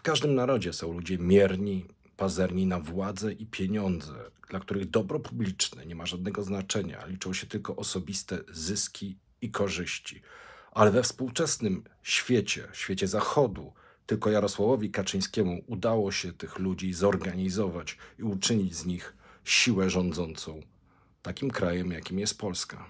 W każdym narodzie są ludzie mierni, pazerni na władzę i pieniądze, dla których dobro publiczne nie ma żadnego znaczenia, liczą się tylko osobiste zyski i korzyści. Ale we współczesnym świecie, świecie Zachodu, tylko Jarosławowi Kaczyńskiemu udało się tych ludzi zorganizować i uczynić z nich siłę rządzącą takim krajem, jakim jest Polska.